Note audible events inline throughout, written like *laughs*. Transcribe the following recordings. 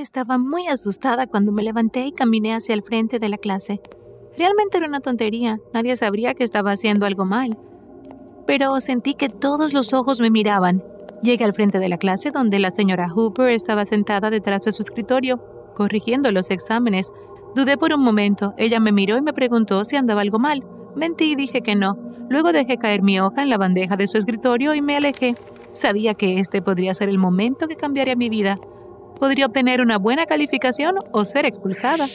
estaba muy asustada cuando me levanté y caminé hacia el frente de la clase. Realmente era una tontería, nadie sabría que estaba haciendo algo mal. Pero sentí que todos los ojos me miraban. Llegué al frente de la clase donde la señora Hooper estaba sentada detrás de su escritorio, corrigiendo los exámenes. Dudé por un momento, ella me miró y me preguntó si andaba algo mal. Mentí y dije que no. Luego dejé caer mi hoja en la bandeja de su escritorio y me alejé. Sabía que este podría ser el momento que cambiaría mi vida, podría obtener una buena calificación o ser expulsada.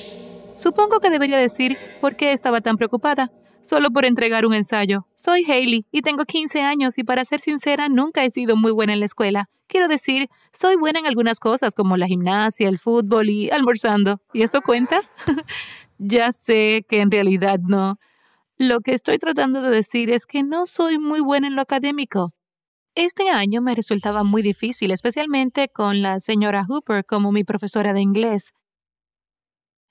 Supongo que debería decir por qué estaba tan preocupada, solo por entregar un ensayo. Soy Hailey y tengo 15 años y para ser sincera nunca he sido muy buena en la escuela. Quiero decir, soy buena en algunas cosas como la gimnasia, el fútbol y almorzando. ¿Y eso cuenta? *laughs* ya sé que en realidad no. Lo que estoy tratando de decir es que no soy muy buena en lo académico. Este año me resultaba muy difícil, especialmente con la señora Hooper como mi profesora de inglés.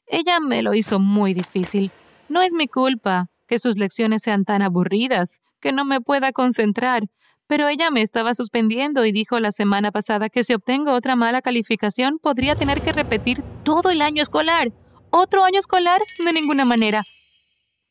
Ella me lo hizo muy difícil. No es mi culpa que sus lecciones sean tan aburridas, que no me pueda concentrar, pero ella me estaba suspendiendo y dijo la semana pasada que si obtengo otra mala calificación podría tener que repetir todo el año escolar. ¿Otro año escolar? De ninguna manera.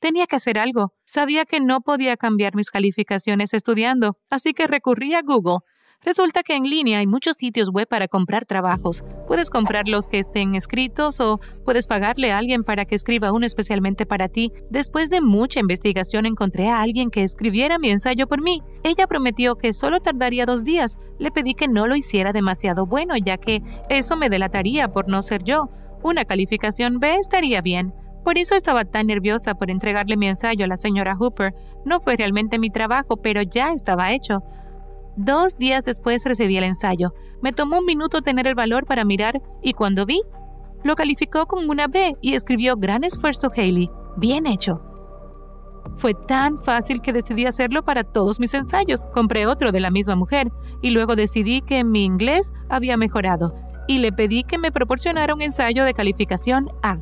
Tenía que hacer algo. Sabía que no podía cambiar mis calificaciones estudiando, así que recurrí a Google. Resulta que en línea hay muchos sitios web para comprar trabajos. Puedes comprar los que estén escritos o puedes pagarle a alguien para que escriba uno especialmente para ti. Después de mucha investigación encontré a alguien que escribiera mi ensayo por mí. Ella prometió que solo tardaría dos días. Le pedí que no lo hiciera demasiado bueno, ya que eso me delataría por no ser yo. Una calificación B estaría bien. Por eso estaba tan nerviosa por entregarle mi ensayo a la señora Hooper. No fue realmente mi trabajo, pero ya estaba hecho. Dos días después recibí el ensayo. Me tomó un minuto tener el valor para mirar y cuando vi, lo calificó con una B y escribió gran esfuerzo Haley. Bien hecho. Fue tan fácil que decidí hacerlo para todos mis ensayos. Compré otro de la misma mujer y luego decidí que mi inglés había mejorado y le pedí que me proporcionara un ensayo de calificación A.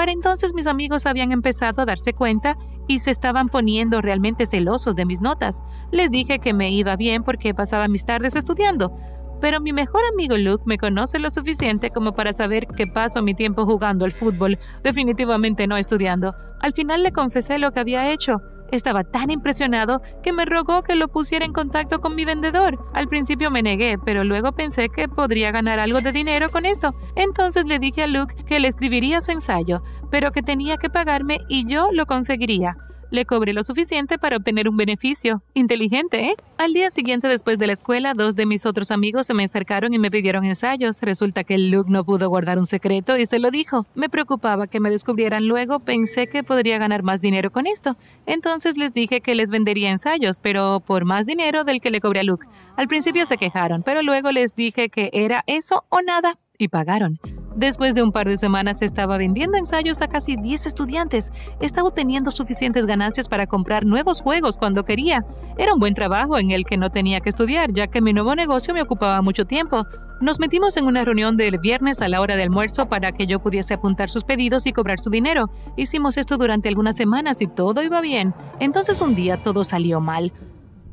Para entonces mis amigos habían empezado a darse cuenta y se estaban poniendo realmente celosos de mis notas. Les dije que me iba bien porque pasaba mis tardes estudiando, pero mi mejor amigo Luke me conoce lo suficiente como para saber que paso mi tiempo jugando al fútbol, definitivamente no estudiando. Al final le confesé lo que había hecho. Estaba tan impresionado que me rogó que lo pusiera en contacto con mi vendedor. Al principio me negué, pero luego pensé que podría ganar algo de dinero con esto. Entonces le dije a Luke que le escribiría su ensayo, pero que tenía que pagarme y yo lo conseguiría. Le cobré lo suficiente para obtener un beneficio. Inteligente, ¿eh? Al día siguiente después de la escuela, dos de mis otros amigos se me acercaron y me pidieron ensayos. Resulta que Luke no pudo guardar un secreto y se lo dijo. Me preocupaba que me descubrieran luego, pensé que podría ganar más dinero con esto. Entonces les dije que les vendería ensayos, pero por más dinero del que le cobré a Luke. Al principio se quejaron, pero luego les dije que era eso o nada y pagaron. Después de un par de semanas estaba vendiendo ensayos a casi 10 estudiantes. Estaba obteniendo suficientes ganancias para comprar nuevos juegos cuando quería. Era un buen trabajo en el que no tenía que estudiar, ya que mi nuevo negocio me ocupaba mucho tiempo. Nos metimos en una reunión del viernes a la hora de almuerzo para que yo pudiese apuntar sus pedidos y cobrar su dinero. Hicimos esto durante algunas semanas y todo iba bien. Entonces un día todo salió mal.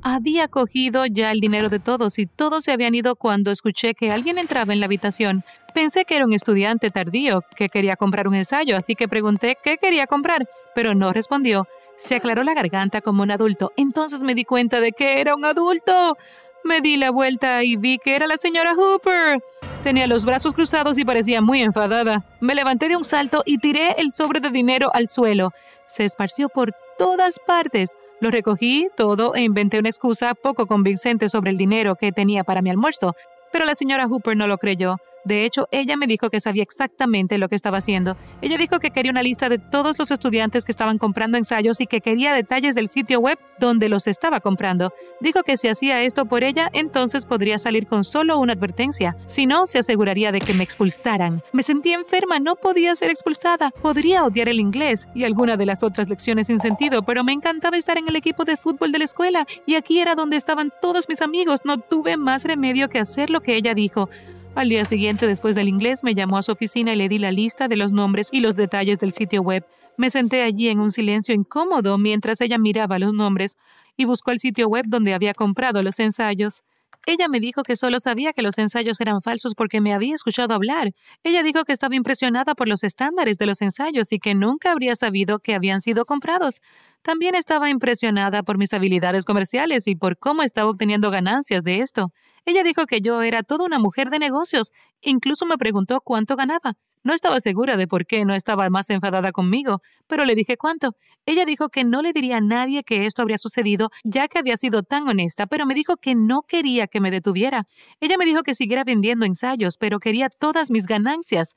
Había cogido ya el dinero de todos y todos se habían ido cuando escuché que alguien entraba en la habitación. Pensé que era un estudiante tardío que quería comprar un ensayo, así que pregunté qué quería comprar, pero no respondió. Se aclaró la garganta como un adulto. Entonces me di cuenta de que era un adulto. Me di la vuelta y vi que era la señora Hooper. Tenía los brazos cruzados y parecía muy enfadada. Me levanté de un salto y tiré el sobre de dinero al suelo. Se esparció por todas partes. Lo recogí todo e inventé una excusa poco convincente sobre el dinero que tenía para mi almuerzo. Pero la señora Hooper no lo creyó. De hecho, ella me dijo que sabía exactamente lo que estaba haciendo. Ella dijo que quería una lista de todos los estudiantes que estaban comprando ensayos y que quería detalles del sitio web donde los estaba comprando. Dijo que si hacía esto por ella, entonces podría salir con solo una advertencia. Si no, se aseguraría de que me expulsaran. Me sentía enferma, no podía ser expulsada. Podría odiar el inglés y alguna de las otras lecciones sin sentido, pero me encantaba estar en el equipo de fútbol de la escuela y aquí era donde estaban todos mis amigos. No tuve más remedio que hacer lo que ella dijo. Al día siguiente, después del inglés, me llamó a su oficina y le di la lista de los nombres y los detalles del sitio web. Me senté allí en un silencio incómodo mientras ella miraba los nombres y buscó el sitio web donde había comprado los ensayos. Ella me dijo que solo sabía que los ensayos eran falsos porque me había escuchado hablar. Ella dijo que estaba impresionada por los estándares de los ensayos y que nunca habría sabido que habían sido comprados. También estaba impresionada por mis habilidades comerciales y por cómo estaba obteniendo ganancias de esto. Ella dijo que yo era toda una mujer de negocios. Incluso me preguntó cuánto ganaba. No estaba segura de por qué no estaba más enfadada conmigo, pero le dije cuánto. Ella dijo que no le diría a nadie que esto habría sucedido, ya que había sido tan honesta, pero me dijo que no quería que me detuviera. Ella me dijo que siguiera vendiendo ensayos, pero quería todas mis ganancias.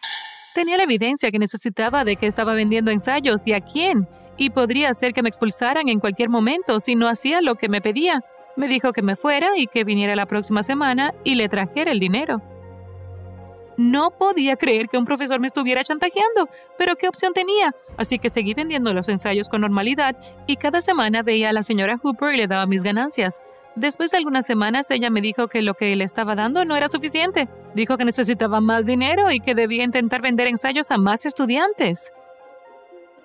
Tenía la evidencia que necesitaba de que estaba vendiendo ensayos y a quién, y podría hacer que me expulsaran en cualquier momento si no hacía lo que me pedía. Me dijo que me fuera y que viniera la próxima semana y le trajera el dinero. No podía creer que un profesor me estuviera chantajeando, pero ¿qué opción tenía? Así que seguí vendiendo los ensayos con normalidad y cada semana veía a la señora Hooper y le daba mis ganancias. Después de algunas semanas ella me dijo que lo que le estaba dando no era suficiente. Dijo que necesitaba más dinero y que debía intentar vender ensayos a más estudiantes.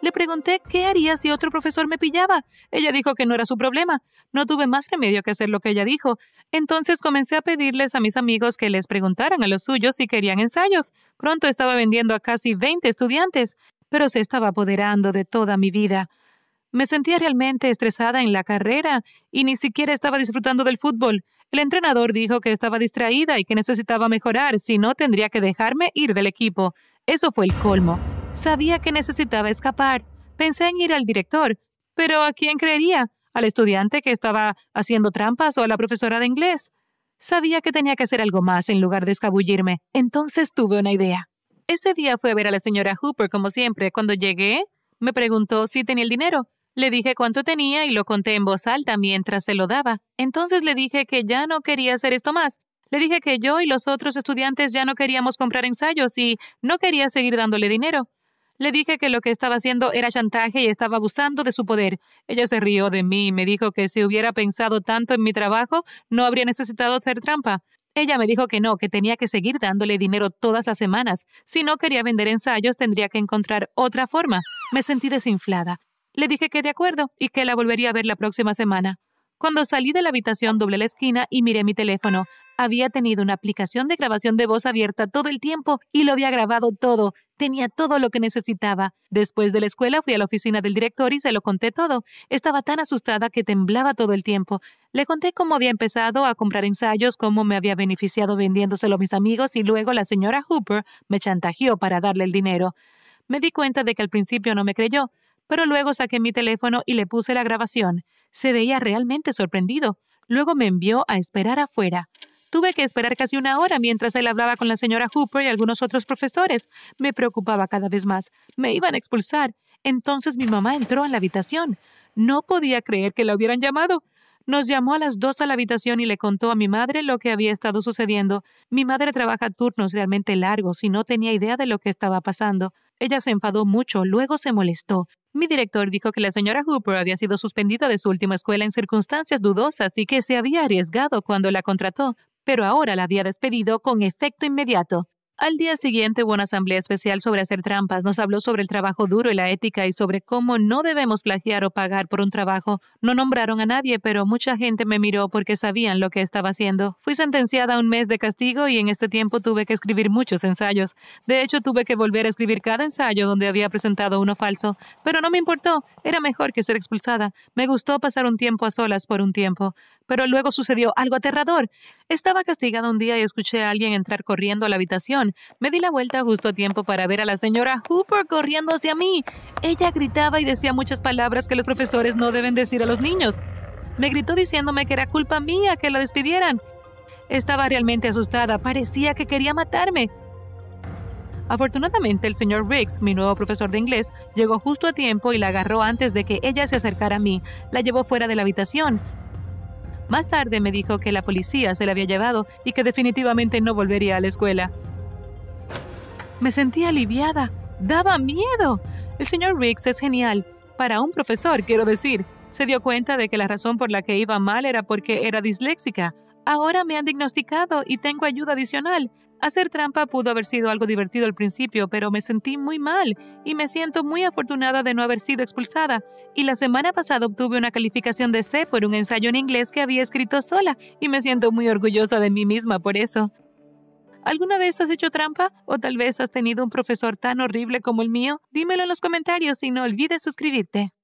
Le pregunté qué haría si otro profesor me pillaba. Ella dijo que no era su problema. No tuve más remedio que hacer lo que ella dijo. Entonces comencé a pedirles a mis amigos que les preguntaran a los suyos si querían ensayos. Pronto estaba vendiendo a casi 20 estudiantes, pero se estaba apoderando de toda mi vida. Me sentía realmente estresada en la carrera y ni siquiera estaba disfrutando del fútbol. El entrenador dijo que estaba distraída y que necesitaba mejorar, si no tendría que dejarme ir del equipo. Eso fue el colmo. Sabía que necesitaba escapar. Pensé en ir al director, pero ¿a quién creería? ¿Al estudiante que estaba haciendo trampas o a la profesora de inglés? Sabía que tenía que hacer algo más en lugar de escabullirme. Entonces tuve una idea. Ese día fue a ver a la señora Hooper como siempre. Cuando llegué, me preguntó si tenía el dinero. Le dije cuánto tenía y lo conté en voz alta mientras se lo daba. Entonces le dije que ya no quería hacer esto más. Le dije que yo y los otros estudiantes ya no queríamos comprar ensayos y no quería seguir dándole dinero. Le dije que lo que estaba haciendo era chantaje y estaba abusando de su poder. Ella se rió de mí y me dijo que si hubiera pensado tanto en mi trabajo, no habría necesitado hacer trampa. Ella me dijo que no, que tenía que seguir dándole dinero todas las semanas. Si no quería vender ensayos, tendría que encontrar otra forma. Me sentí desinflada. Le dije que de acuerdo y que la volvería a ver la próxima semana. Cuando salí de la habitación doblé la esquina y miré mi teléfono. Había tenido una aplicación de grabación de voz abierta todo el tiempo y lo había grabado todo. Tenía todo lo que necesitaba. Después de la escuela fui a la oficina del director y se lo conté todo. Estaba tan asustada que temblaba todo el tiempo. Le conté cómo había empezado a comprar ensayos, cómo me había beneficiado vendiéndoselo a mis amigos y luego la señora Hooper me chantajeó para darle el dinero. Me di cuenta de que al principio no me creyó, pero luego saqué mi teléfono y le puse la grabación. Se veía realmente sorprendido. Luego me envió a esperar afuera. Tuve que esperar casi una hora mientras él hablaba con la señora Hooper y algunos otros profesores. Me preocupaba cada vez más. Me iban a expulsar. Entonces mi mamá entró en la habitación. No podía creer que la hubieran llamado. Nos llamó a las dos a la habitación y le contó a mi madre lo que había estado sucediendo. Mi madre trabaja turnos realmente largos y no tenía idea de lo que estaba pasando. Ella se enfadó mucho, luego se molestó. Mi director dijo que la señora Hooper había sido suspendida de su última escuela en circunstancias dudosas y que se había arriesgado cuando la contrató, pero ahora la había despedido con efecto inmediato. Al día siguiente hubo una asamblea especial sobre hacer trampas. Nos habló sobre el trabajo duro y la ética y sobre cómo no debemos plagiar o pagar por un trabajo. No nombraron a nadie, pero mucha gente me miró porque sabían lo que estaba haciendo. Fui sentenciada a un mes de castigo y en este tiempo tuve que escribir muchos ensayos. De hecho, tuve que volver a escribir cada ensayo donde había presentado uno falso. Pero no me importó. Era mejor que ser expulsada. Me gustó pasar un tiempo a solas por un tiempo. Pero luego sucedió algo aterrador. Estaba castigada un día y escuché a alguien entrar corriendo a la habitación. Me di la vuelta justo a tiempo para ver a la señora Hooper corriendo hacia mí. Ella gritaba y decía muchas palabras que los profesores no deben decir a los niños. Me gritó diciéndome que era culpa mía que la despidieran. Estaba realmente asustada, parecía que quería matarme. Afortunadamente, el señor Riggs, mi nuevo profesor de inglés, llegó justo a tiempo y la agarró antes de que ella se acercara a mí. La llevó fuera de la habitación. Más tarde me dijo que la policía se la había llevado y que definitivamente no volvería a la escuela. Me sentí aliviada. Daba miedo. El señor Riggs es genial. Para un profesor, quiero decir. Se dio cuenta de que la razón por la que iba mal era porque era disléxica, Ahora me han diagnosticado y tengo ayuda adicional. Hacer trampa pudo haber sido algo divertido al principio, pero me sentí muy mal y me siento muy afortunada de no haber sido expulsada. Y la semana pasada obtuve una calificación de C por un ensayo en inglés que había escrito sola y me siento muy orgullosa de mí misma por eso. ¿Alguna vez has hecho trampa? ¿O tal vez has tenido un profesor tan horrible como el mío? Dímelo en los comentarios y no olvides suscribirte.